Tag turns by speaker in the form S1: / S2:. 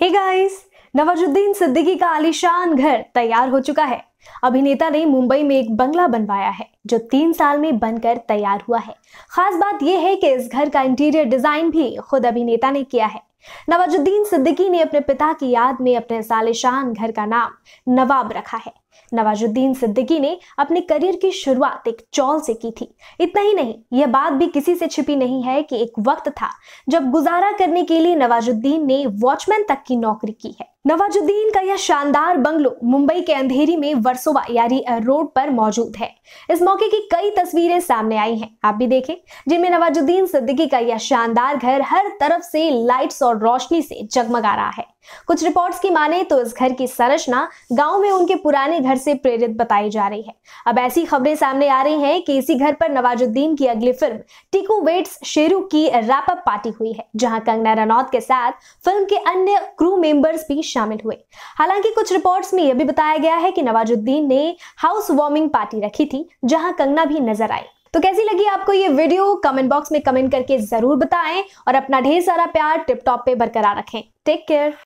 S1: hey guys Nawazuddin Siddiqui का आलीशान घर तैयार हो चुका है अभिनेता ने मुंबई में एक बंगला बनवाया है जो तीन साल में बनकर तैयार हुआ है खास बात यह है कि इस घर का इंटीरियर डिजाइन भी खुद अभिनेता ने किया है नवाजुद्दीन सिद्दीकी ने अपने पिता की याद में अपने सालिशान घर का नाम नवाब रखा है नवाजुद्दीन सिद्दीकी ने अपने करियर की शुरुआत एक चौल से की थी इतना ही नहीं यह बात भी किसी से छिपी नहीं है कि एक वक्त था जब गुजारा करने के लिए नवाजुद्दीन ने वॉचमैन तक की नौकरी की है नवाजुद्दीन का यह शानदार बंगलो मुंबई के अंधेरी में वर्सोवा यारी रोड पर मौजूद है इस मौके की कई तस्वीरें सामने आई हैं आप भी देखें जिनमें नवाजुद्दीन सिद्दीकी का यह शानदार घर हर तरफ से लाइट्स और और रोशनी से जगमगा रहा है कुछ रिपोर्ट्स की माने तो इस घर की संरचना गांव में उनके पुराने घर से प्रेरित बताई जा रही है अब ऐसी खबरें सामने आ रही हैं कि इसी घर पर नवाजुद्दीन की अगली फिल्म टिकू वेट्स शेरू की रैपअप पार्टी हुई है जहां कंगना रनौत के साथ फिल्म के अन्य क्रू मेंबर्स भी शामिल हुए हालांकि कुछ रिपोर्ट्स में यह भी बताया गया है कि नवाजुद्दीन ने हाउस वार्मिंग पार्टी रखी थी जहां कंगना भी नजर आई तो कैसी लगी आपको ये वीडियो कमेंट बॉक्स में कमेंट करके जरूर बताएं और अपना ढेर सारा प्यार टिप टॉप पे बरकरार रखें टेक केयर